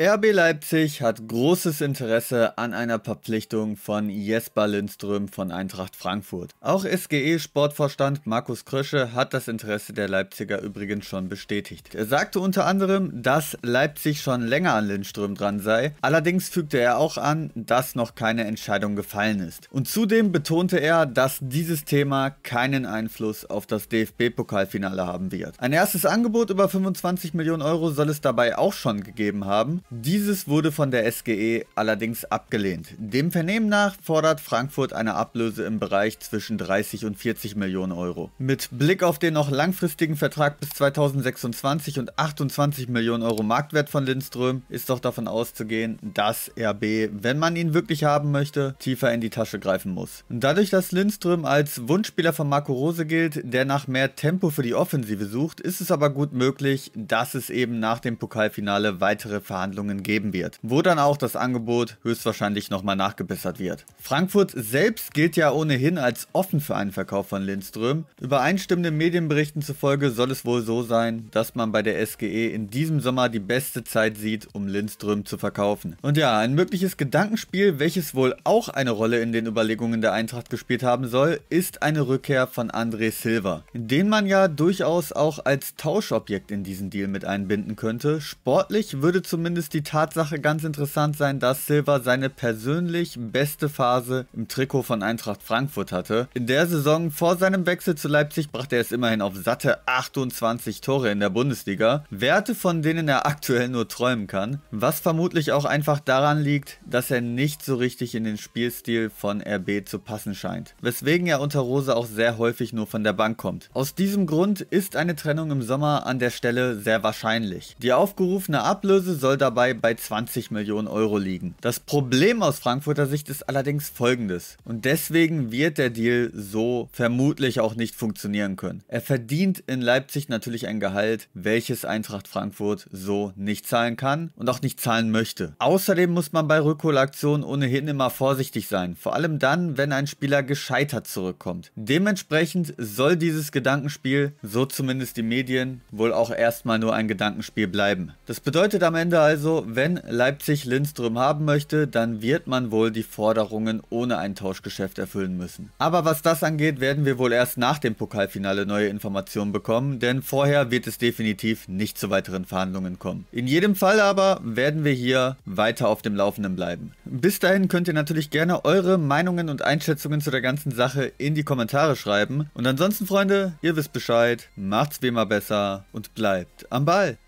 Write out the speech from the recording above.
RB Leipzig hat großes Interesse an einer Verpflichtung von Jesper Lindström von Eintracht Frankfurt. Auch SGE-Sportvorstand Markus Krösche hat das Interesse der Leipziger übrigens schon bestätigt. Er sagte unter anderem, dass Leipzig schon länger an Lindström dran sei, allerdings fügte er auch an, dass noch keine Entscheidung gefallen ist. Und zudem betonte er, dass dieses Thema keinen Einfluss auf das DFB-Pokalfinale haben wird. Ein erstes Angebot über 25 Millionen Euro soll es dabei auch schon gegeben haben dieses wurde von der SGE allerdings abgelehnt. Dem Vernehmen nach fordert Frankfurt eine Ablöse im Bereich zwischen 30 und 40 Millionen Euro. Mit Blick auf den noch langfristigen Vertrag bis 2026 und 28 Millionen Euro Marktwert von Lindström ist doch davon auszugehen, dass RB, wenn man ihn wirklich haben möchte, tiefer in die Tasche greifen muss. Dadurch, dass Lindström als Wunschspieler von Marco Rose gilt, der nach mehr Tempo für die Offensive sucht, ist es aber gut möglich, dass es eben nach dem Pokalfinale weitere Verhandlungen Verhandlungen geben wird, wo dann auch das Angebot höchstwahrscheinlich nochmal nachgebessert wird. Frankfurt selbst gilt ja ohnehin als offen für einen Verkauf von Lindström. Übereinstimmenden Medienberichten zufolge soll es wohl so sein, dass man bei der SGE in diesem Sommer die beste Zeit sieht, um Lindström zu verkaufen. Und ja, ein mögliches Gedankenspiel, welches wohl auch eine Rolle in den Überlegungen der Eintracht gespielt haben soll, ist eine Rückkehr von André Silva, den man ja durchaus auch als Tauschobjekt in diesen Deal mit einbinden könnte. Sportlich würde zumindest muss die Tatsache ganz interessant sein, dass Silva seine persönlich beste Phase im Trikot von Eintracht Frankfurt hatte. In der Saison vor seinem Wechsel zu Leipzig brachte er es immerhin auf satte 28 Tore in der Bundesliga, Werte von denen er aktuell nur träumen kann, was vermutlich auch einfach daran liegt, dass er nicht so richtig in den Spielstil von RB zu passen scheint, weswegen er unter Rose auch sehr häufig nur von der Bank kommt. Aus diesem Grund ist eine Trennung im Sommer an der Stelle sehr wahrscheinlich. Die aufgerufene Ablöse soll dabei dabei bei 20 Millionen Euro liegen. Das Problem aus Frankfurter Sicht ist allerdings folgendes und deswegen wird der Deal so vermutlich auch nicht funktionieren können. Er verdient in Leipzig natürlich ein Gehalt, welches Eintracht Frankfurt so nicht zahlen kann und auch nicht zahlen möchte. Außerdem muss man bei Rückholaktionen ohnehin immer vorsichtig sein, vor allem dann, wenn ein Spieler gescheitert zurückkommt. Dementsprechend soll dieses Gedankenspiel, so zumindest die Medien, wohl auch erstmal nur ein Gedankenspiel bleiben. Das bedeutet am Ende also, also, wenn Leipzig Lindström haben möchte, dann wird man wohl die Forderungen ohne ein Tauschgeschäft erfüllen müssen. Aber was das angeht, werden wir wohl erst nach dem Pokalfinale neue Informationen bekommen, denn vorher wird es definitiv nicht zu weiteren Verhandlungen kommen. In jedem Fall aber werden wir hier weiter auf dem Laufenden bleiben. Bis dahin könnt ihr natürlich gerne eure Meinungen und Einschätzungen zu der ganzen Sache in die Kommentare schreiben. Und ansonsten, Freunde, ihr wisst Bescheid, macht's wie immer besser und bleibt am Ball.